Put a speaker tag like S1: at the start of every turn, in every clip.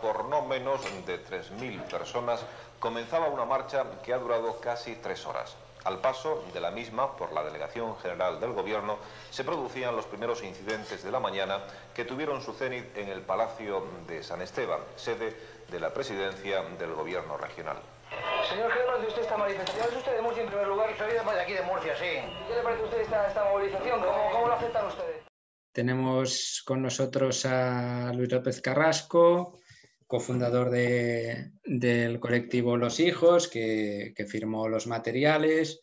S1: por no menos de 3.000 personas, comenzaba una marcha que ha durado casi tres horas. Al paso de la misma, por la Delegación General del Gobierno, se producían los primeros incidentes de la mañana que tuvieron su cenit en el Palacio de San Esteban, sede de la presidencia del Gobierno regional.
S2: Señor de usted esta manifestación, es usted de Murcia en primer lugar, de aquí de Murcia, sí. ¿Qué le parece a usted esta, movilización? ¿Cómo, ¿Cómo aceptan ustedes? Tenemos con nosotros a Luis López Carrasco, cofundador del colectivo Los Hijos, que, firmó los materiales,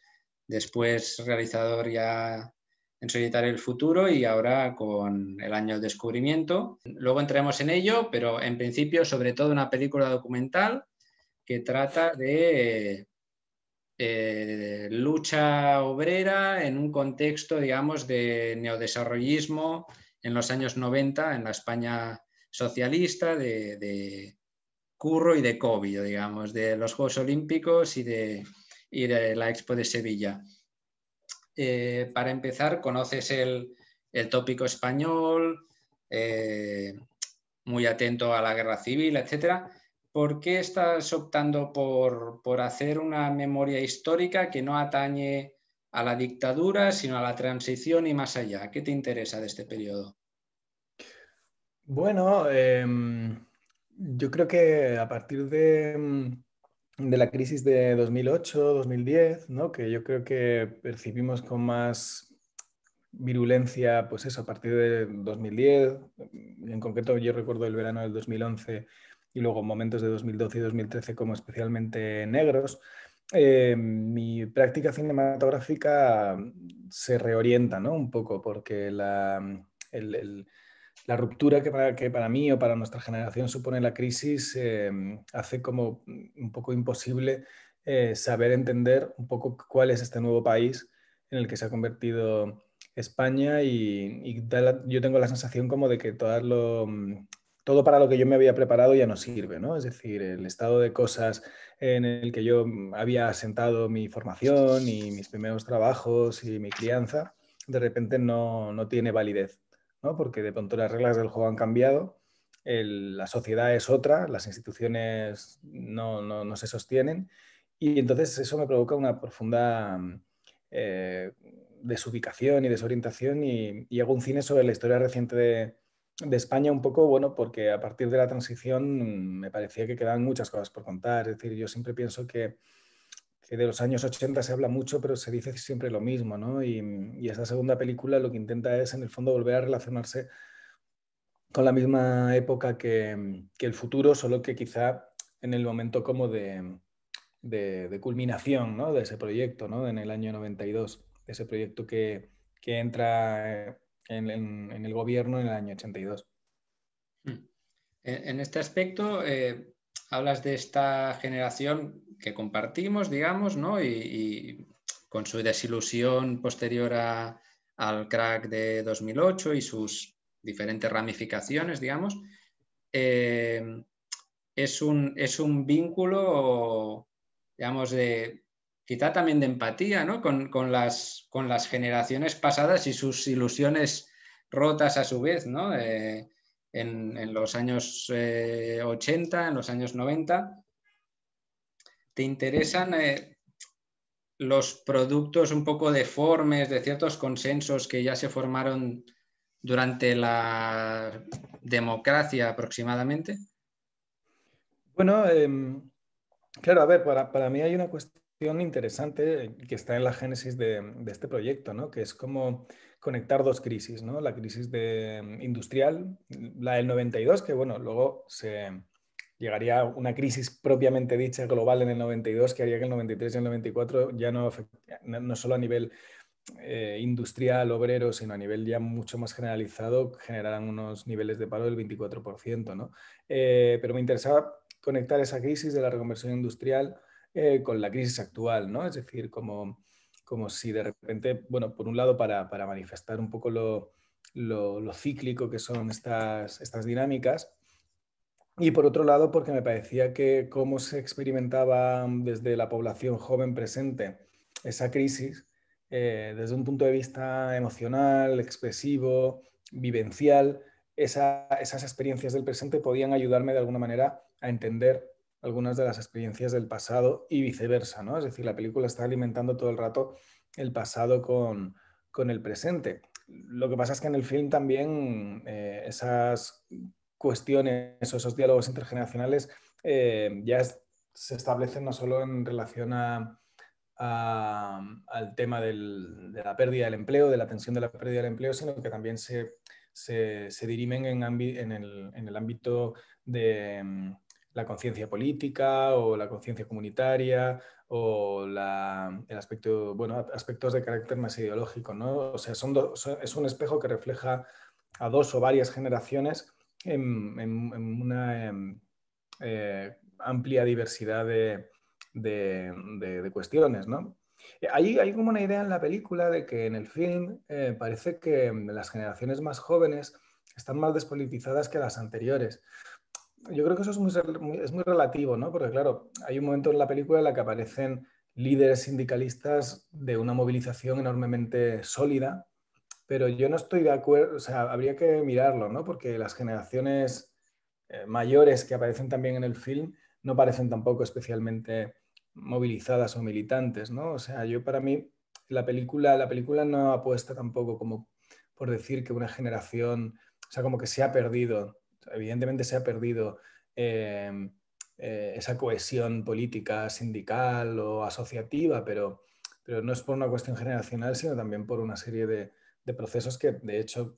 S2: después realizador ya en Solitario el Futuro y ahora con el año del descubrimiento. Luego entraremos en ello, pero en principio sobre todo una película documental que trata de eh, lucha obrera en un contexto, digamos, de neodesarrollismo en los años 90 en la España socialista, de, curro y de COVID, digamos, de los Juegos Olímpicos y de, la Expo de Sevilla. Eh, para empezar, conoces el, tópico español, eh, muy atento a la guerra civil, etcétera, ¿por qué estás optando por, hacer una memoria histórica que no atañe a la dictadura, sino a la transición y más allá? ¿Qué te interesa de este periodo?
S1: Bueno, em, yo creo que a partir de, de la crisis de 2008-2010, ¿no? que yo creo que percibimos con más virulencia, pues eso, a partir de 2010, en concreto yo recuerdo el verano del 2011 y luego momentos de 2012 y 2013 como especialmente negros, eh, mi práctica cinematográfica se reorienta ¿no? un poco porque la, la ruptura que para, que para, mí o para nuestra generación supone la crisis eh, hace como un poco imposible eh, saber entender un poco cuál es este nuevo país en el que se ha convertido España y, yo tengo la sensación como de que todas lo, todo para lo que yo me había preparado ya no sirve, ¿no? Es decir, el estado de cosas en el que yo mm, había asentado mi formación y mis primeros trabajos y mi crianza, de repente no, tiene validez, ¿no? Porque de pronto las reglas del juego han cambiado, la sociedad es otra, las instituciones no, se sostienen y entonces eso me provoca una profunda... Mm, eh, desubicación y desorientación y, hago un cine sobre la historia reciente de, de España un poco, bueno, porque a partir de la transición me parecía que quedaban muchas cosas por contar. Es decir, yo siempre pienso que, de los años 80 se habla mucho, pero se dice siempre lo mismo, ¿no? Y, esta segunda película lo que intenta es, en el fondo, volver a relacionarse con la misma época que, que el futuro, solo que quizá en el momento como de, de, culminación ¿no? de ese proyecto, ¿no? En el año 92, ese proyecto que, que entra eh, en, el gobierno en el año 82.
S2: Hmm. En este aspecto, eh, hablas de esta generación que compartimos, digamos, Y, con su desilusión posterior al crack de 2008 y sus diferentes ramificaciones, digamos, eh, es, un, es un vínculo, digamos, de, quizá también de empatía, ¿no? Con, las, generaciones pasadas y sus ilusiones rotas a su vez, ¿no? Eh, en, los años 80, eh, en los años 90. ¿Te interesan eh, los productos un poco deformes de ciertos consensos que ya se formaron durante la democracia aproximadamente?
S1: Bueno, em, claro, a ver, para mí hay una cuestión interesante que está en la génesis de, este proyecto, ¿no? que es como conectar dos crisis, ¿no? la crisis de, industrial, la del 92, que bueno, luego se llegaría una crisis propiamente dicha global en el 92, que haría que el 93 y el 94 ya no, no solo a nivel eh, industrial, obrero, sino a nivel ya mucho más generalizado, generaran unos niveles de paro del 24%. ¿no? Eh, pero me interesaba conectar esa crisis de la reconversión industrial eh, con la crisis actual, ¿no? Es decir, como, como si de repente, bueno, por un lado para, manifestar un poco lo, cíclico que son estas, estas dinámicas, y por otro lado porque me parecía que cómo se experimentaba desde la población joven presente esa crisis, eh, desde un punto de vista emocional, expresivo, vivencial, esas experiencias del presente podían ayudarme de alguna manera a entender algunas de las experiencias del pasado y viceversa, ¿no? Es decir, la película está alimentando todo el rato el pasado con, con el presente. Lo que pasa es que en el film también eh, esas cuestiones, esos diálogos intergeneracionales eh, ya se establecen no solo en relación a, al tema de la pérdida del empleo, de la tensión de la pérdida del empleo, sino que también se, se, se dirimen en, en, el, en, el, ámbito de la conciencia política o la conciencia comunitaria o aspecto, bueno, aspectos de carácter más ideológico, O sea, es un espejo que refleja a dos o varias generaciones en, una em, eh, amplia diversidad de, cuestiones, ¿no? Hay, como una idea en la película de que en el film eh, parece que las generaciones más jóvenes están más despolitizadas que las anteriores yo creo que eso es muy, es muy relativo, ¿no? Porque claro, hay un momento en la película en la que aparecen líderes sindicalistas de una movilización enormemente sólida, pero yo no estoy de acuerdo, o sea, habría que mirarlo, ¿no? Porque las generaciones eh, mayores que aparecen también en el film no parecen tampoco especialmente movilizadas o militantes, ¿no? O sea, yo para mí la película, la película no apuesta tampoco como por decir que una generación, o sea, como que se ha perdido Evidentemente se ha perdido em, eh, esa cohesión política, sindical o asociativa, pero, pero no es por una cuestión generacional, sino también por una serie de, procesos que de hecho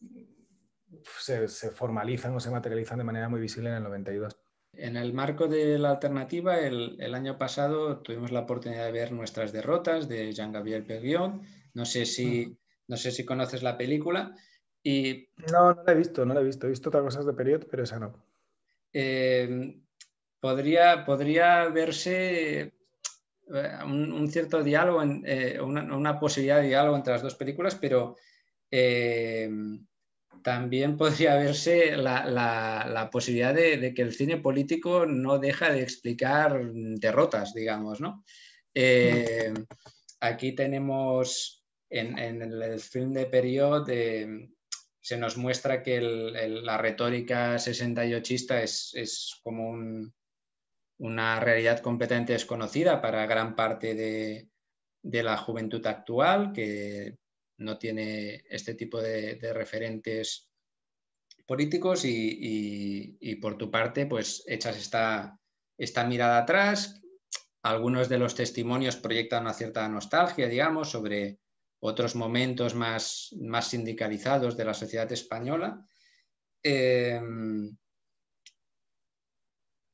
S1: se, formalizan o se materializan de manera muy visible en el
S2: 92. En el marco de la alternativa, el, año pasado tuvimos la oportunidad de ver Nuestras derrotas de Jean-Gabriel Perrion. No sé no sé si conoces la película no,
S1: no la he visto, no la he visto. He visto otras cosas de Period, pero esa no.
S2: Eh, podría, podría verse eh, un, cierto diálogo, en, eh, una, posibilidad de diálogo entre las dos películas, pero también podría verse la, posibilidad de, que el cine político no deja de explicar derrotas, digamos, ¿no? Mm. aquí tenemos en, en, el film de Period se nos muestra que la retórica 68ista es, es como una realidad completamente desconocida para gran parte de, la juventud actual, que no tiene este tipo de, referentes políticos y, por tu parte, pues echas esta mirada atrás. Algunos de los testimonios proyectan una cierta nostalgia, digamos, sobre otros momentos más, más sindicalizados de la sociedad española. Em,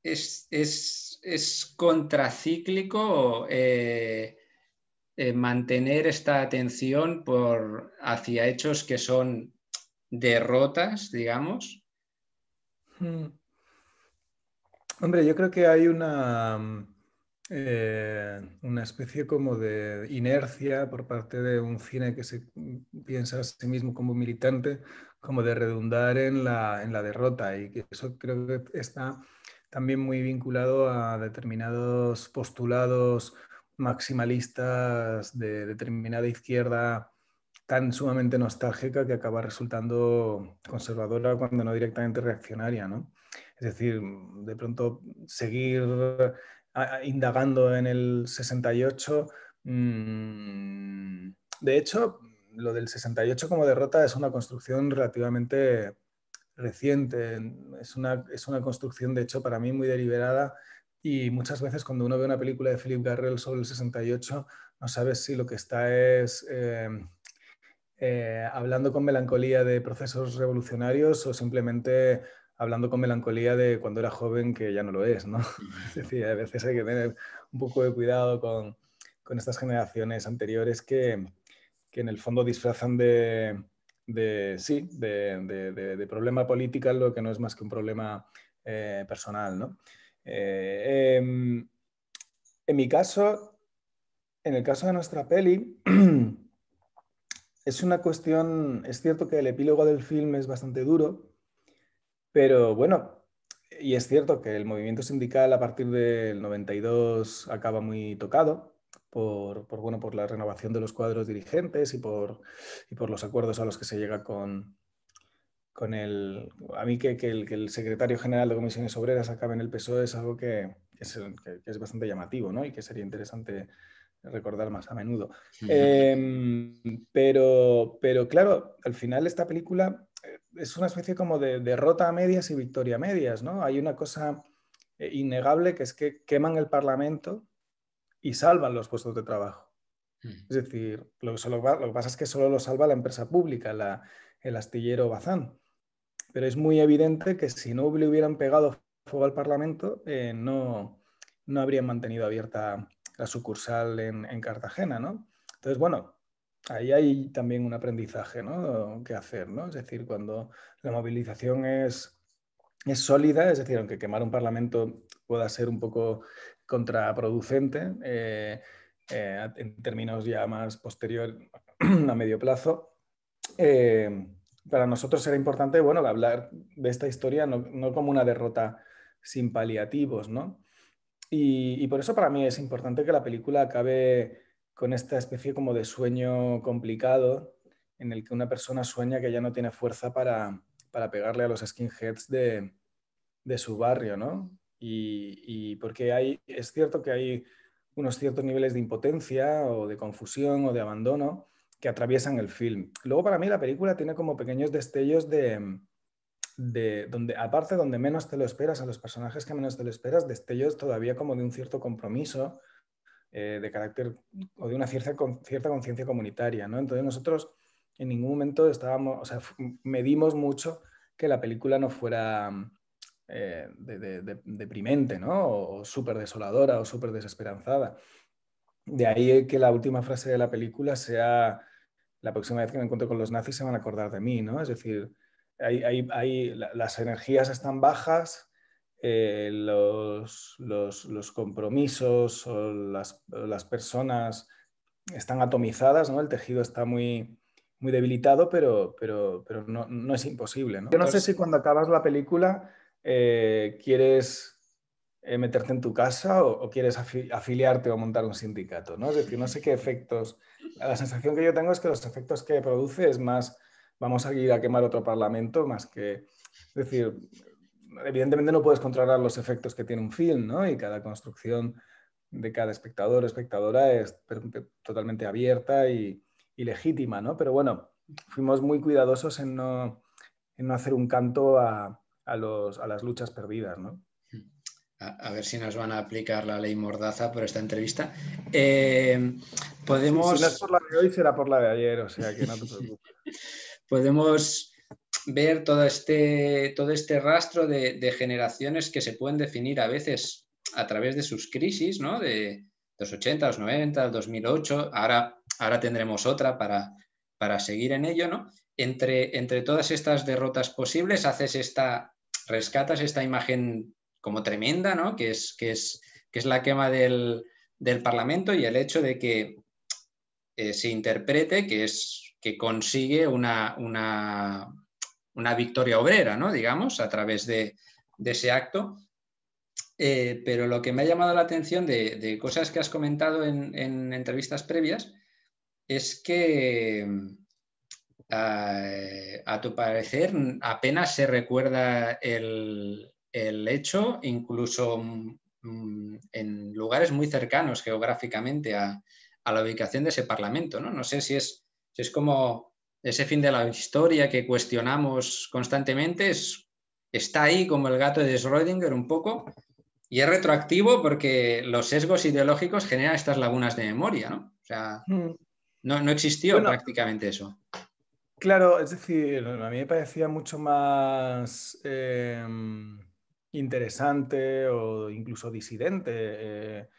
S2: es, contracíclico eh, eh, mantener esta atención por, hacia hechos que son derrotas, digamos. Hmm.
S1: Hombre, yo creo que hay una eh, una especie como de inercia por parte de un cine que se piensa a sí mismo como militante, como de redundar en la, en la derrota. Y que eso creo que está también muy vinculado a determinados postulados maximalistas de determinada izquierda tan sumamente nostálgica que acaba resultando conservadora cuando no directamente reaccionaria, ¿no? Es decir, de pronto seguir indagando en el 68. Mm, de hecho, lo del 68 como derrota es una construcción relativamente reciente, es una, es una construcción de hecho para mí muy deliberada y muchas veces cuando uno ve una película de Philip Garrel sobre el 68 no sabes si lo que está es em, eh, hablando con melancolía de procesos revolucionarios o simplemente hablando con melancolía de cuando era joven que ya no lo es, ¿no? Es decir, a veces hay que tener un poco de cuidado con, estas generaciones anteriores que, que, en el fondo disfrazan de, sí, de, problema político lo que no es más que un problema eh, personal, eh, em, en mi caso, en el caso de nuestra peli, es una cuestión, es cierto que el epílogo del film es bastante duro, pero bueno, y es cierto que el movimiento sindical a partir del 92 acaba muy tocado por, bueno, por la renovación de los cuadros dirigentes y por, por los acuerdos a los que se llega con, con el... A mí que, el, secretario general de comisiones obreras acabe en el PSOE es algo que, es, bastante llamativo ¿no? y que sería interesante recordar más a menudo. Em, pero, pero claro, al final esta película es una especie como de derrota a medias y victoria a medias, ¿no? Hay una cosa eh, innegable que es que queman el Parlamento y salvan los puestos de trabajo. Mm. Es decir, lo que, solo lo pasa es que solo lo salva la empresa pública, el astillero Bazán. Pero es muy evidente que si no le hubieran pegado fuego al Parlamento, eh, no, habrían mantenido abierta la sucursal en, en Cartagena, ¿no? Entonces, bueno, ahí hay también un aprendizaje ¿no? que hacer, ¿no? Es decir, cuando la movilización es, es sólida, es decir, aunque quemar un parlamento pueda ser un poco contraproducente, eh, eh, en términos ya más posterior a medio plazo, eh, para nosotros era importante, bueno, hablar de esta historia no, como una derrota sin paliativos, ¿no? y, por eso para mí es importante que la película acabe con esta especie como de sueño complicado en el que una persona sueña que ya no tiene fuerza para, para pegarle a los skinheads de, de su barrio, ¿no? Y, porque hay, es cierto que hay unos ciertos niveles de impotencia o de confusión o de abandono que atraviesan el film. Luego para mí la película tiene como pequeños destellos de, de donde, aparte donde menos te lo esperas, a los personajes que menos te lo esperas, destellos todavía como de un cierto compromiso eh, de carácter o de una cierta, cierta conciencia comunitaria. ¿no? Entonces nosotros en ningún momento estábamos, medimos mucho que la película no fuera eh, deprimente, ¿no? O, súper desoladora o súper desesperanzada. De ahí que la última frase de la película sea, la próxima vez que me encuentro con los nazis se van a acordar de mí, ¿no? Es decir, hay, las energías están bajas, eh, los, los, compromisos o las, las, personas están atomizadas, ¿no? El tejido está muy, muy debilitado, pero, pero, pero no, no, es imposible, ¿no? Yo no sé si cuando acabas la película eh, quieres eh, meterte en tu casa o, quieres afiliarte o montar un sindicato, ¿no? Es decir, no sé qué efectos... La sensación que yo tengo es que los efectos que produce es más vamos a ir a quemar otro parlamento más que... Es decir, evidentemente no puedes controlar los efectos que tiene un film, ¿no? Y cada construcción de cada espectador o espectadora es totalmente abierta y, legítima, ¿no? Pero bueno, fuimos muy cuidadosos en no, hacer un canto a, las luchas perdidas,
S2: ¿no? A, ver si nos van a aplicar la ley mordaza por esta entrevista. Eh, podemos... Si no es por la de hoy, será por la de ayer, o sea que no te preocupes. podemos ver todo este, todo este rastro de, generaciones que se pueden definir a veces a través de sus crisis, ¿no? De los 80, los 90, el 2008, ahora, ahora tendremos otra para, para seguir en ello, ¿no? Entre, entre todas estas derrotas posibles haces esta, rescatas esta imagen como tremenda, ¿no? Que es, que es, es la quema del, Parlamento y el hecho de que eh, se interprete que es que consigue una, una una victoria obrera, ¿no? digamos, a través de, ese acto. Eh, pero lo que me ha llamado la atención de, cosas que has comentado en, entrevistas previas es que, eh, a tu parecer, apenas se recuerda el, hecho, incluso mm, mm, en lugares muy cercanos geográficamente a, la ubicación de ese Parlamento. No, sé si es, si es como ese fin de la historia que cuestionamos constantemente está ahí como el gato de Schrödinger un poco y es retroactivo porque los sesgos ideológicos generan estas lagunas de memoria, ¿no? O sea, hmm. no, existió prácticamente eso.
S1: Claro, es decir, a mí me parecía mucho más eh, interesante o incluso disidente. Eh,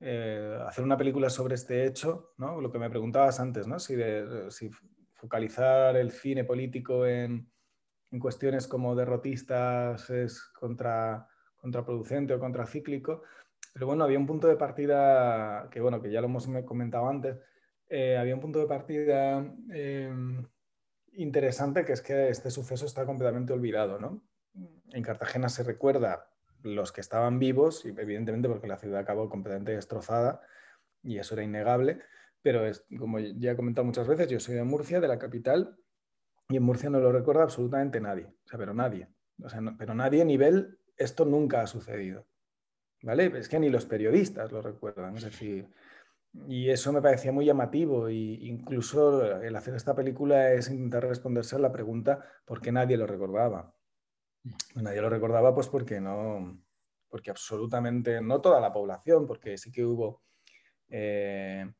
S1: eh, hacer una película sobre este hecho, Lo que me preguntabas antes, ¿no? Si, si focalizar el cine político en, cuestiones como derrotistas es contra, contraproducente o contracíclico. Pero bueno, había un punto de partida que, bueno, que ya lo hemos comentado antes, eh, había un punto de partida em, interesante que es que este suceso está completamente olvidado, En Cartagena se recuerda los que estaban vivos, evidentemente porque la ciudad acabó completamente destrozada y eso era innegable, pero es, como ya he comentado muchas veces, yo soy de Murcia, de la capital, y en Murcia no lo recuerda absolutamente nadie, o sea, pero nadie, o sea, pero nadie a nivel, esto nunca ha sucedido, ¿vale? Es que ni los periodistas lo recuerdan, es decir, y eso me parecía muy llamativo, y incluso el hacer esta película es intentar responderse a la pregunta por qué nadie lo recordaba. Pues nadie lo recordaba pues porque no, porque absolutamente, no toda la población, porque sí que hubo... Eh,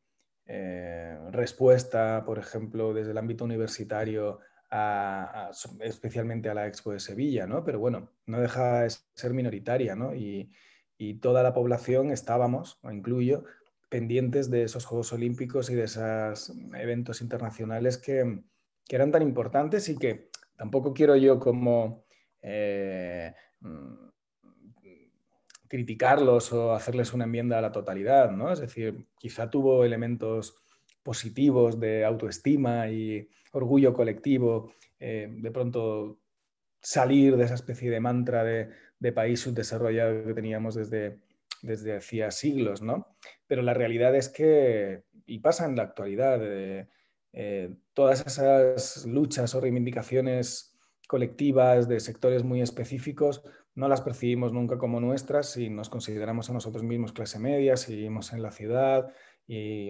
S1: eh, respuesta, por ejemplo, desde el ámbito universitario, especialmente a la Expo de Sevilla, ¿no? Pero bueno, no deja de ser minoritaria, ¿no? Y, toda la población estábamos, o incluyo, pendientes de esos Juegos Olímpicos y de esos eventos internacionales que, eran tan importantes y que tampoco quiero yo como eh, criticarlos o hacerles una enmienda a la totalidad, ¿no? Es decir, quizá tuvo elementos positivos de autoestima y orgullo colectivo, eh, de pronto salir de esa especie de mantra de, país subdesarrollado que teníamos desde, desde hacía siglos, ¿no? Pero la realidad es que, y pasa en la actualidad, eh, eh, todas esas luchas o reivindicaciones colectivas de sectores muy específicos no las percibimos nunca como nuestras si nos consideramos a nosotros mismos clase media, si vivimos en la ciudad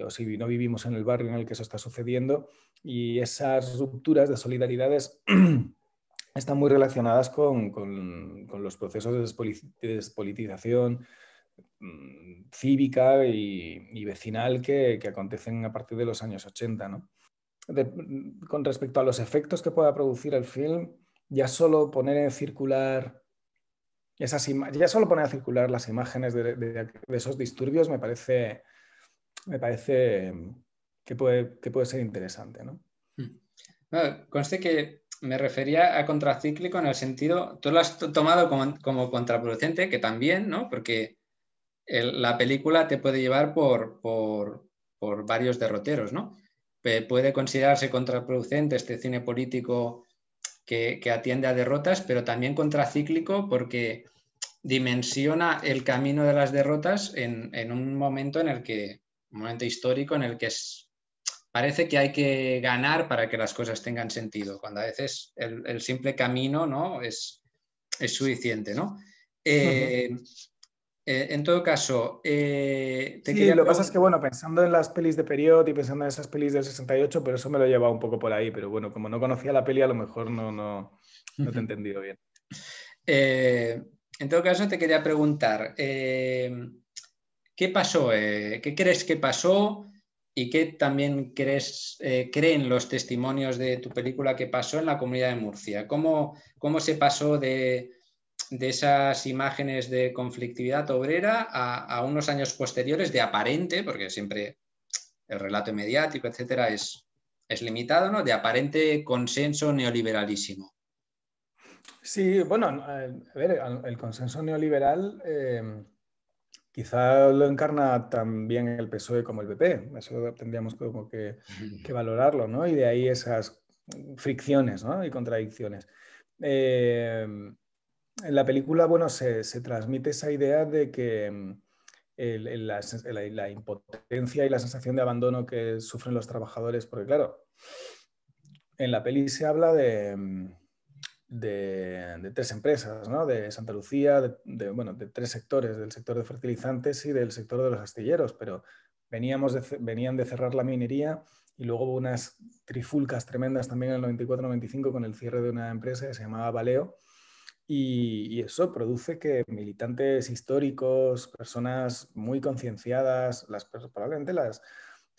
S1: o si no vivimos en el barrio en el que eso está sucediendo. Y esas rupturas de solidaridades están muy relacionadas con, los procesos de, despolitización mm, cívica y, vecinal que, acontecen a partir de los años 80. con respecto a los efectos que pueda producir el film, ya solo poner en circular ya solo poner a circular las imágenes de, esos disturbios me parece, me parece mm, que, puede, puede ser interesante. Hmm.
S2: conste que me refería a contracíclico en el sentido, tú lo has tomado como, contraproducente, que también, porque la película te puede llevar por, por varios derroteros, ¿no? puede considerarse contraproducente este cine político que, atiende a derrotas, pero también contracíclico porque dimensiona el camino de las derrotas en, un momento en el que, un momento histórico en el que parece que hay que ganar para que las cosas tengan sentido, cuando a veces el, simple camino ¿no? es, es suficiente. ¿no? Eh, en todo caso, eh, lo que pasa es que,
S1: bueno, pensando en las pelis de periodo y pensando en esas pelis del 68, pero eso me lo he llevado un poco por ahí, pero bueno, como no conocía
S2: la peli, a lo mejor no, no, te he entendido bien. Eh, en todo caso, te quería preguntar, ¿qué pasó? ¿Qué crees que pasó? ¿Y qué también crees, creen los testimonios de tu película que pasó en la comunidad de Murcia? ¿Cómo, cómo se pasó de de esas imágenes de conflictividad obrera a, unos años posteriores de aparente, porque siempre el relato mediático, etcétera, es, es limitado, ¿no? De aparente consenso neoliberalísimo.
S1: Sí, bueno, eh, a ver, el consenso neoliberal eh, quizá lo encarna también el PSOE como el PP, eso tendríamos como que, valorarlo, ¿no? Y de ahí esas fricciones y contradicciones. Eh, en la película, bueno, se, transmite esa idea de que mm, la, impotencia y la sensación de abandono que sufren los trabajadores, porque claro, en la peli se habla de, mm, tres empresas, ¿no? De Santa Lucía, de, bueno, de tres sectores, del sector de fertilizantes y del sector de los astilleros, pero veníamos venían de cerrar la minería y luego hubo unas trifulcas tremendas también en el 94-95 con el cierre de una empresa que se llamaba Valeo, y, eso produce que militantes históricos, personas muy concienciadas, las, probablemente las,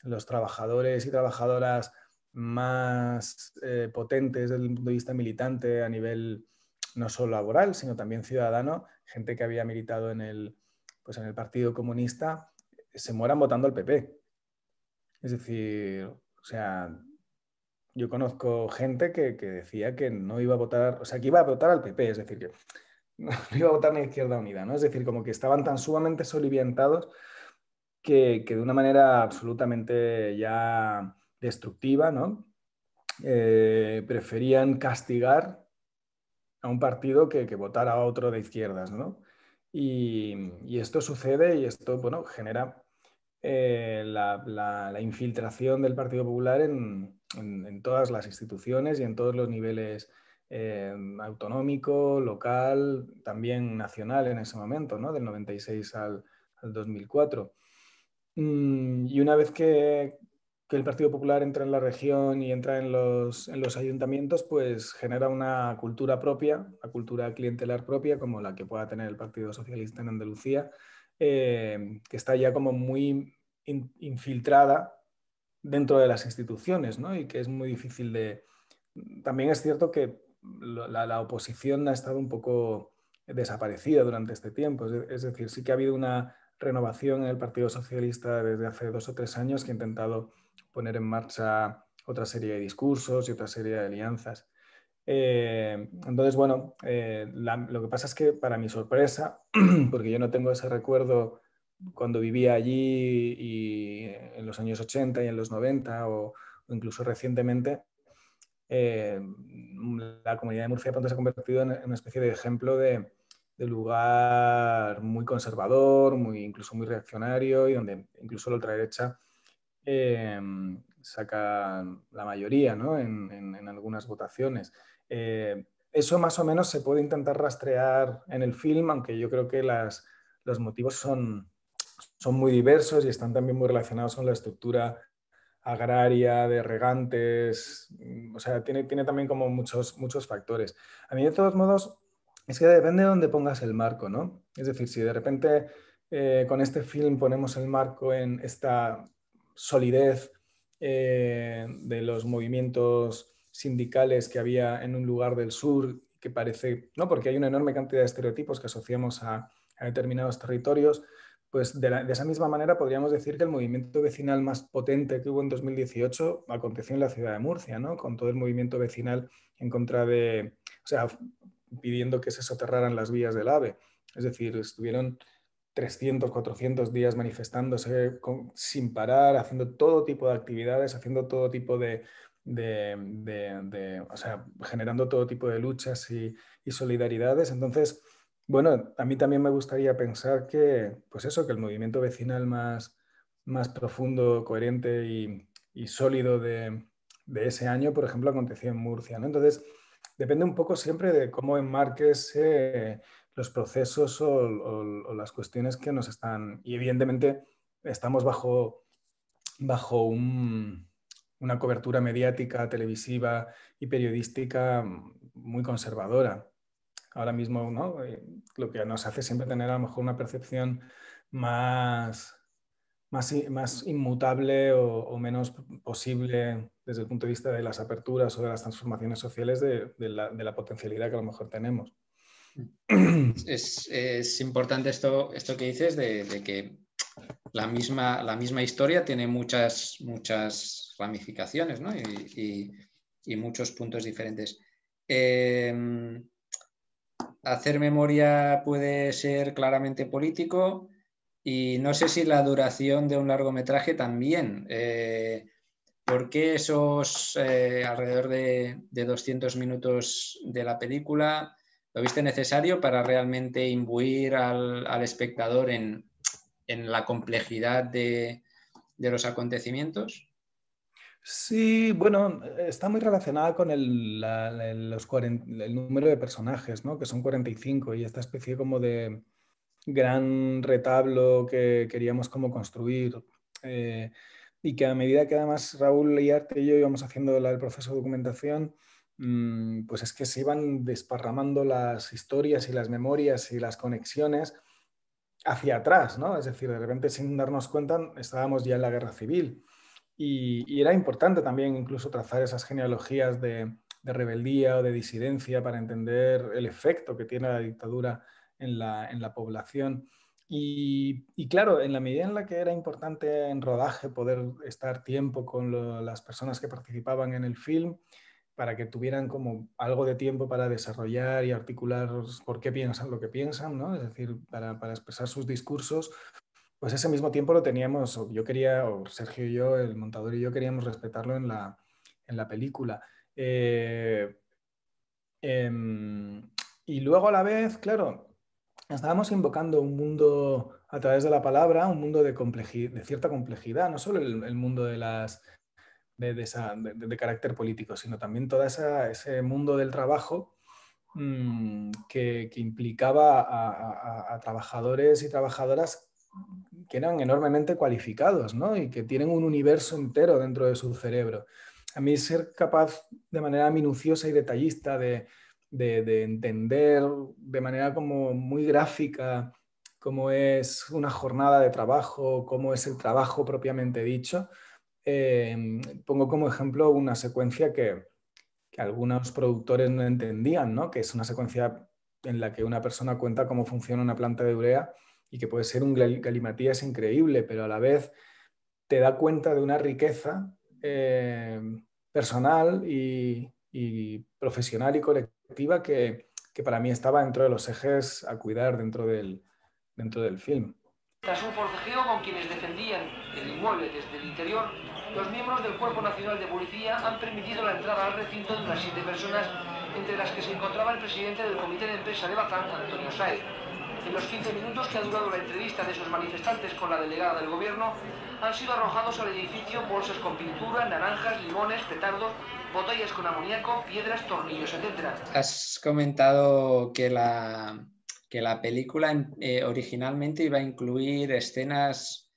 S1: los trabajadores y trabajadoras más eh, potentes desde el punto de vista militante a nivel no solo laboral, sino también ciudadano, gente que había militado en el, pues en el Partido Comunista, se mueran votando al PP. Es decir, o sea, yo conozco gente que, decía que no iba a votar, o sea, que iba a votar al PP, es decir, que no, iba a votar ni Izquierda Unida, ¿no? Es decir, como que estaban tan sumamente soliviantados que, de una manera absolutamente ya destructiva, ¿no? Eh, preferían castigar a un partido que, que votara a otro de izquierdas, ¿no? Y, y, esto sucede y esto, bueno, genera eh, la, infiltración del Partido Popular en, todas las instituciones y en todos los niveles eh, autonómico, local, también nacional en ese momento, ¿no? del 96 al, 2004. Mm, y una vez que, el Partido Popular entra en la región y entra en los, en los ayuntamientos, pues genera una cultura propia, una cultura clientelar propia, como la que pueda tener el Partido Socialista en Andalucía, eh, que está ya como muy infiltrada dentro de las instituciones, ¿no? Y que es muy difícil de... También es cierto que la oposición ha estado un poco desaparecida durante este tiempo, es decir, sí que ha habido una renovación en el Partido Socialista desde hace dos o tres años que ha intentado poner en marcha otra serie de discursos y otra serie de alianzas. Eh, entonces, bueno, eh, lo que pasa es que para mi sorpresa, porque yo no tengo ese recuerdo cuando vivía allí en los años 80 y en los 90 o, incluso recientemente, eh, la comunidad de Murcia pronto se ha convertido en, una especie de ejemplo de, lugar muy conservador, muy, incluso muy reaccionario y donde incluso la ultraderecha saca la mayoría ¿no? en, algunas votaciones. Eh, eso más o menos se puede intentar rastrear en el film, aunque yo creo que las, los motivos son, son muy diversos y están también muy relacionados con la estructura agraria, de regantes, mm, o sea, tiene, tiene también como muchos, muchos factores. A mí, de todos modos, es que depende de dónde pongas el marco, ¿no? Es decir, si de repente eh, con este film ponemos el marco en esta solidez eh, de los movimientos sindicales que había en un lugar del sur, que parece, ¿no? porque hay una enorme cantidad de estereotipos que asociamos a, determinados territorios, pues de, esa misma manera podríamos decir que el movimiento vecinal más potente que hubo en 2018 aconteció en la ciudad de Murcia, ¿no? con todo el movimiento vecinal en contra de, o sea, pidiendo que se soterraran las vías del AVE. Es decir, estuvieron 300, 400 días manifestándose sin parar, haciendo todo tipo de actividades, haciendo todo tipo de, o generando todo tipo de luchas y, solidaridades. Entonces, bueno, a mí también me gustaría pensar que, pues eso, que el movimiento vecinal más, más profundo, coherente y, sólido de, ese año, por ejemplo, aconteció en Murcia. ¿no? Entonces, depende un poco siempre de cómo enmarques... Eh, los procesos o, las cuestiones que nos están... Y evidentemente estamos bajo, bajo una cobertura mediática, televisiva y periodística muy conservadora. Ahora mismo, ¿no? Eh, lo que nos hace siempre tener a lo mejor una percepción más, más, más inmutable o, menos posible desde el punto de vista de las aperturas o de las transformaciones
S2: sociales de la potencialidad que a lo mejor tenemos. Es, importante esto, esto que dices de, que la misma, la misma historia tiene muchas, muchas ramificaciones y, muchos puntos diferentes. Em, hacer memoria puede ser claramente político y no sé si la duración de un largometraje también. Eh, ¿Por qué esos eh, alrededor de, de, 200 minutos de la película? lo viste necesario para realmente imbuir al, espectador en, la complejidad de, los acontecimientos?
S1: Sí, bueno, está muy relacionada con el, los el número de personajes, ¿no? que son 45, y esta especie como de gran retablo que queríamos como construir. Eh, y que a medida que además Raúl y Arte y yo íbamos haciendo el proceso de documentación, Mm, pues es que se iban desparramando las historias y las memorias y las conexiones hacia atrás, ¿no? Es decir, de repente sin darnos cuenta estábamos ya en la guerra civil y, era importante también incluso trazar esas genealogías de, rebeldía o de disidencia para entender el efecto que tiene la dictadura en la, población. Y, claro, en la medida en la que era importante en rodaje poder estar tiempo con las personas que participaban en el film, para que tuvieran como algo de tiempo para desarrollar y articular por qué piensan lo que piensan, Es decir, para, expresar sus discursos, pues ese mismo tiempo lo teníamos, yo quería, o Sergio y yo, el montador y yo queríamos respetarlo en la, película. Eh, em, y luego a la vez, claro, estábamos invocando un mundo a través de la palabra, un mundo de, de cierta complejidad, no solo el mundo de las de, carácter político, sino también todo ese mundo del trabajo mm, que, implicaba a, trabajadores y trabajadoras que eran enormemente cualificados ¿no? y que tienen un universo entero dentro de su cerebro. A mí ser capaz de manera minuciosa y detallista de, de entender de manera como muy gráfica cómo es una jornada de trabajo, cómo es el trabajo propiamente dicho, Em, pongo como ejemplo una secuencia que, algunos productores no entendían, ¿no? que es una secuencia en la que una persona cuenta cómo funciona una planta de urea y que puede ser un galimatías increíble, pero a la vez te da cuenta de una riqueza em, personal y, profesional y colectiva que, para mí estaba dentro de los ejes a cuidar dentro del, dentro del film.
S2: Tras un con quienes defendían el inmueble desde el interior, los miembros del Cuerpo Nacional de Policía han permitido la entrada al recinto de las siete personas, entre las que se encontraba el presidente del Comité de Empresa de Bazán, Antonio Saez. En los 15 minutos que ha durado la entrevista de esos manifestantes con la delegada del gobierno, han sido arrojados al edificio bolsas con pintura, naranjas, limones, petardos, botellas con amoníaco, piedras, tornillos, etc. Has comentado que la, que la película eh, originalmente iba a incluir escenas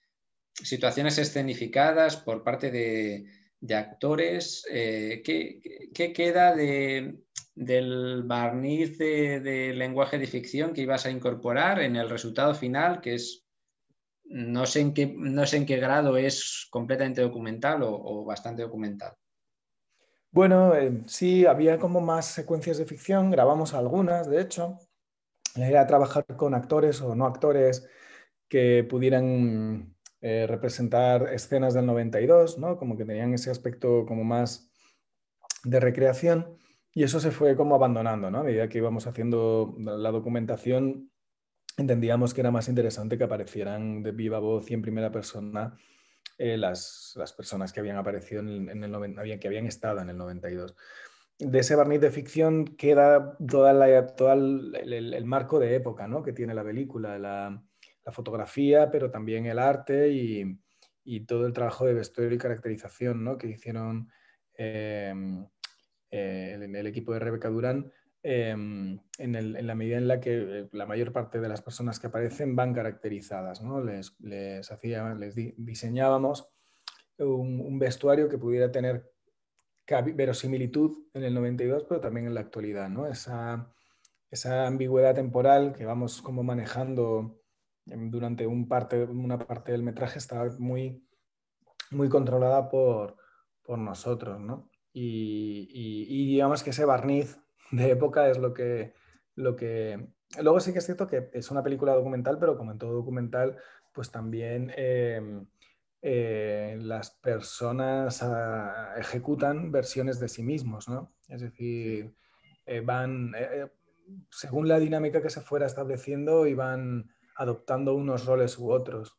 S2: situaciones escenificadas por parte de, actores. Eh, ¿qué, queda de, del barniz de, lenguaje de ficción que ibas a incorporar en el resultado final, que es no sé en qué, no sé en qué grado es completamente documental o, bastante documental?
S1: Bueno, eh, sí, había como más secuencias de ficción, grabamos algunas, de hecho. Era trabajar con actores o no actores que pudieran eh, representar escenas del 92, ¿no? Como que tenían ese aspecto como más de recreación y eso se fue como abandonando, A medida que íbamos haciendo la documentación, entendíamos que era más interesante que aparecieran de viva voz y en primera persona eh, las, personas que habían aparecido en, el que habían estado en el 92. De ese barniz de ficción queda todo el, el, marco de época ¿no? que tiene la película, la, la fotografía, pero también el arte y, todo el trabajo de vestuario y caracterización que hicieron em, eh, el, equipo de Rebeca Durán, em, en, la medida en la que eh, la mayor parte de las personas que aparecen van caracterizadas. ¿no? Les, hacía, les diseñábamos un, vestuario que pudiera tener verosimilitud en el 92, pero también en la actualidad. ¿no? Esa, esa ambigüedad temporal que vamos como manejando Em, durante un parte, una parte del metraje estaba muy, muy controlada por, nosotros, ¿no? Y, digamos que ese barniz de época es lo que, lo que... Luego sí que es cierto que es una película documental, pero como en todo documental, pues también em, eh, las personas ah, ejecutan versiones de sí mismos, ¿no? Es decir, eh, van, eh, según la dinámica que se fuera estableciendo, y van adoptando unos roles u otros.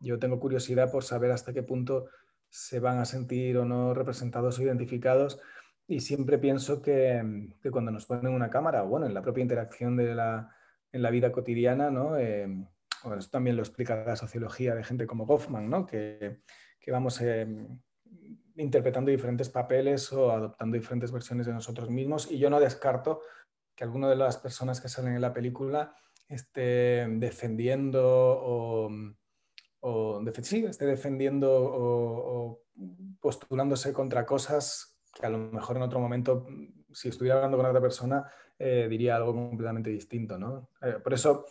S1: Yo tengo curiosidad por saber hasta qué punto se van a sentir o no representados o identificados y siempre pienso que, que cuando nos ponen una cámara, bueno, en la propia interacción de la, en la vida cotidiana, ¿no? Em, también lo explica la sociología de gente como Goffman, ¿no? que, vamos em, interpretando diferentes papeles o adoptando diferentes versiones de nosotros mismos. Y yo no descarto que alguna de las personas que salen en la película esté defendiendo o, mm, esté defendiendo o, postulándose contra cosas que a lo mejor en otro momento, mm, si estuviera hablando con otra persona, eh, diría algo completamente distinto. ¿no? Eh, por eso,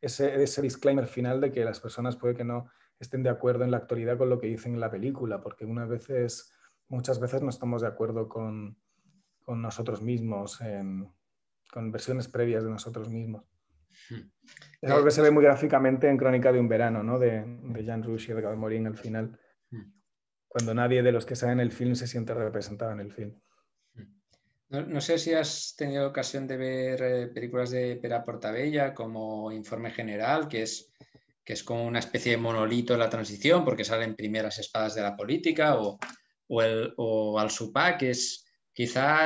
S1: ese, ese, disclaimer final de que las personas puede que no estén de acuerdo en la actualidad con lo que dicen en la película, porque veces, muchas veces no estamos de acuerdo con, nosotros mismos, con versiones previas de nosotros mismos. Es algo que eh, se ve muy gráficamente en Crónica de un verano, ¿no? De, de Jean Rush y de Morín al final. Hmm. Cuando nadie de los que saben el film se siente representado en el film.
S2: Hmm. No, sé si has tenido ocasión de ver eh, películas de Pera Portabella como Informe General, que es, que es como una especie de monolito en la transición, porque salen primeras espadas de la política, o, o, el, o Al Supá, que es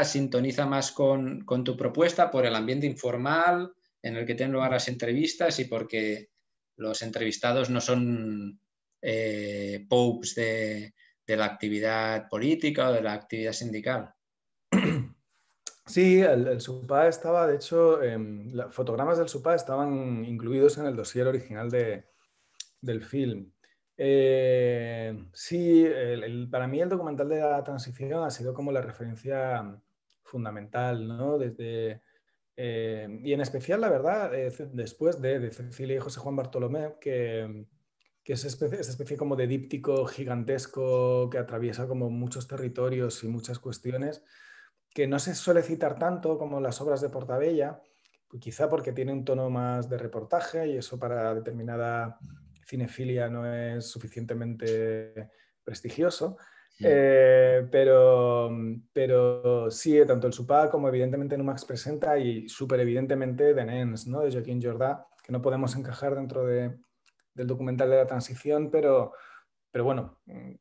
S2: sintoniza más con, con tu propuesta por el ambiente informal, en el que tienen lugar las entrevistas y porque los entrevistados no son eh, popes de, la actividad política o de la actividad sindical.
S1: Sí, el, SUPA estaba, de hecho, em, los fotogramas del SUPA estaban incluidos en el dossier original del film. Eh, sí, para mí el documental de la transición ha sido como la referencia fundamental, ¿no? Desde, eh, y en especial, la verdad, después de, Cecilia y José Juan Bartolomé, que, es especie, esa especie como de díptico gigantesco que atraviesa como muchos territorios y muchas cuestiones, que no se suele citar tanto como las obras de Portabella, quizá porque tiene un tono más de reportaje y eso para determinada cinefilia no es suficientemente prestigioso, eh, pero, pero sí, tanto el Supa como evidentemente Numax Presenta y súper evidentemente The ¿no? de Joaquín Jordá, que no podemos encajar dentro de, del documental de la transición, pero, pero bueno, mm,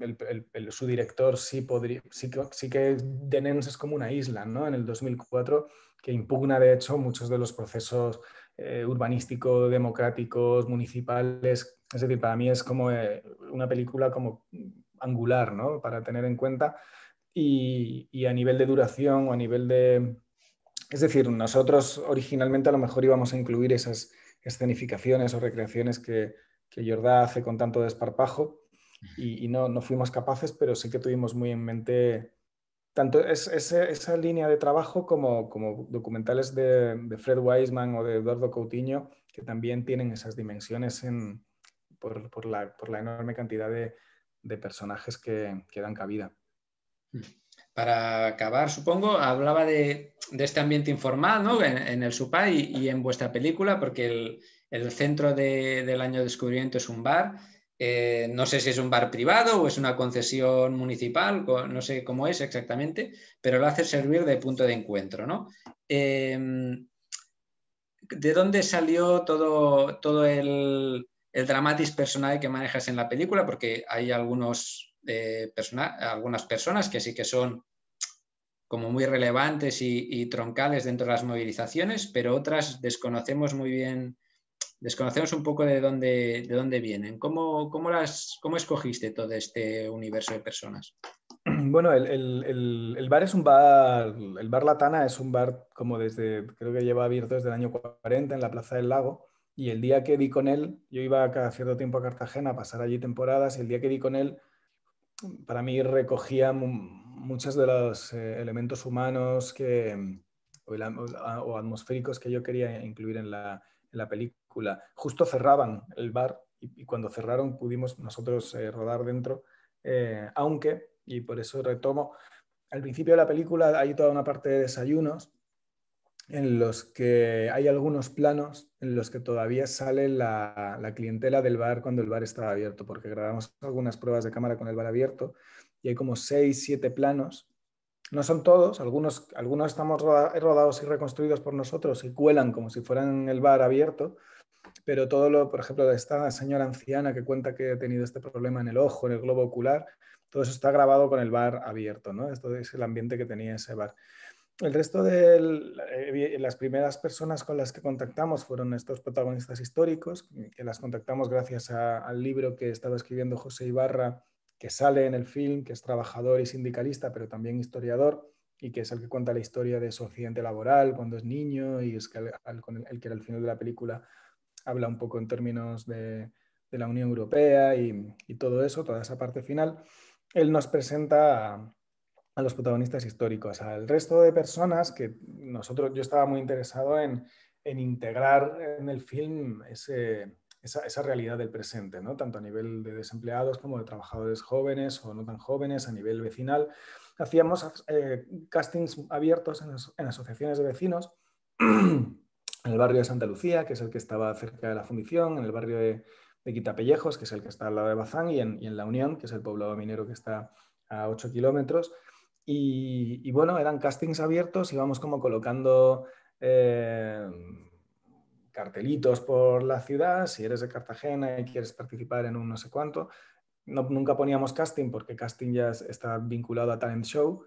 S1: el, el, su director sí, podría, sí, que, sí que The es como una isla ¿no? en el 2004 que impugna de hecho muchos de los procesos eh, urbanísticos, democráticos, municipales. Es decir, para mí es como eh, una película como angular, ¿no? Para tener en cuenta y, a nivel de duración o a nivel de... Es decir, nosotros originalmente a lo mejor íbamos a incluir esas escenificaciones o recreaciones que, Jordá hace con tanto desparpajo y, no, no, fuimos capaces, pero sí que tuvimos muy en mente tanto es, esa línea de trabajo como, como documentales de, Fred Weisman o de Eduardo Coutinho, que también tienen esas dimensiones por, la, enorme cantidad de, de
S2: personajes que, quedan dan cabida. Mm. Para acabar, supongo, hablaba de, este ambiente informal en, el SUPA y, en vuestra película, porque el, centro del año de descubrimiento es un bar. Eh, no sé si es un bar privado o es una concesión municipal, no sé cómo es exactamente, pero lo hace servir de punto de encuentro. Em, ¿De dónde salió todo, todo el, el dramatis personal que manejas en la película, porque hay eh, algunas personas que sí que son como muy relevantes y, troncales dentro de las movilizaciones, pero otras desconocemos muy bien, desconocemos un poco de dónde, de dónde vienen. ¿Cómo, cómo las, ¿Cómo escogiste todo este universo de personas?
S1: Bueno, el, bar es un bar, el bar Latana es un bar como desde, creo que lleva abierto desde el año 40 en la Plaza del Lago. Y el día que di con él, yo iba cada cierto tiempo a Cartagena a pasar allí temporadas, y el día que di con él, para mí recogía muchos de los eh, elementos humanos que, o, atmosféricos que yo quería incluir en la, película. Justo cerraban el bar y, cuando cerraron pudimos nosotros eh, rodar dentro, eh, aunque, y por eso retomo, al principio de la película hay toda una parte de desayunos en los que hay algunos planos en los que todavía sale la, clientela del bar cuando el bar estaba abierto, porque grabamos algunas pruebas de cámara con el bar abierto y hay como seis, siete planos. No son todos, algunos, algunos estamos rodados y reconstruidos por nosotros y cuelan como si fueran el bar abierto, pero todo lo, por ejemplo, de esta señora anciana que cuenta que ha tenido este problema en el ojo, en el globo ocular, todo eso está grabado con el bar abierto, ¿no? Esto es el ambiente que tenía ese bar el resto de eh, las primeras personas con las que contactamos fueron estos protagonistas históricos, que las contactamos gracias al libro que estaba escribiendo José Ibarra, que sale en el film, que es trabajador y sindicalista, pero también historiador, y que es el que cuenta la historia de su accidente laboral cuando es niño, y es el, que al final de la película habla un poco en términos de, la Unión Europea y, todo eso, toda esa parte final. Él nos presenta los protagonistas históricos, al resto de personas que nosotros, yo estaba muy interesado en, integrar en el film esa, realidad del presente, ¿no? tanto a nivel de desempleados como de trabajadores jóvenes o no tan jóvenes, a nivel vecinal. Hacíamos eh, castings abiertos en, asociaciones de vecinos, en el barrio de Santa Lucía, que es el que estaba cerca de la fundición, en el barrio de, Quitapellejos, que es el que está al lado de Bazán, y en, y en La Unión, que es el poblado minero que está a 8 kilómetros. Y, bueno, eran castings abiertos, íbamos como colocando eh, cartelitos por la ciudad, si eres de Cartagena y quieres participar en un no sé cuánto. nunca poníamos casting porque casting ya está vinculado a talent show.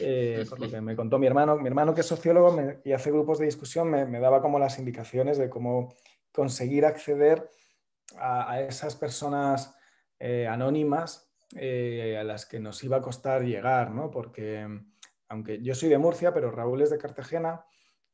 S1: Eh, por lo que me contó mi hermano, mi hermano que es sociólogo y hace grupos de discusión, me, daba como las indicaciones de cómo conseguir acceder a, esas personas eh, anónimas eh, a las que nos iba a costar llegar, ¿no? Porque mm, aunque yo soy de Murcia, pero Raúl es de Cartagena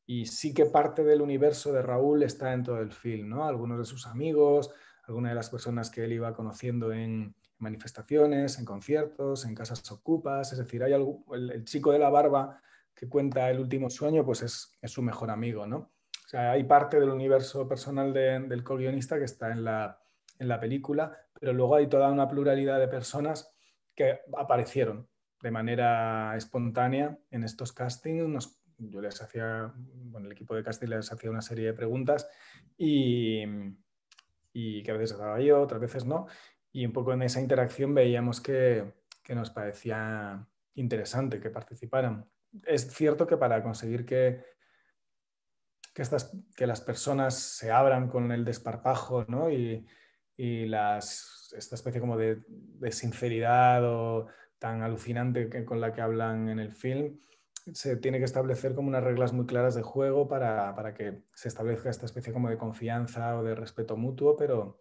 S1: y sí que parte del universo de Raúl está en todo el film, ¿no? Algunos de sus amigos, algunas de las personas que él iba conociendo en manifestaciones, en conciertos, en casas ocupas, es decir, hay el, chico de la barba que cuenta el último sueño, pues es, su mejor amigo, ¿no? sea, hay parte del universo personal del co-guionista que está en la en la película, pero luego hay toda una pluralidad de personas que aparecieron de manera espontánea en estos castings. yo les hacía, bueno, el equipo de casting les hacía una serie de preguntas y, que a veces estaba yo, otras veces no. Y un poco en esa interacción veíamos que, nos parecía interesante que participaran. Es cierto que para conseguir que, que, estas, que las personas se abran con el desparpajo ¿no? y, y esta especie como de, sinceridad o tan alucinante que, con la que hablan en el film, se tiene que establecer como unas reglas muy claras de juego para, para, que se establezca esta especie como de confianza o de respeto mutuo, pero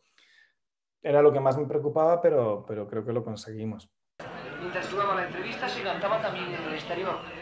S1: era lo que más me preocupaba, pero, pero creo que lo conseguimos.
S2: Mientras la entrevista se cantaba también en el exterior.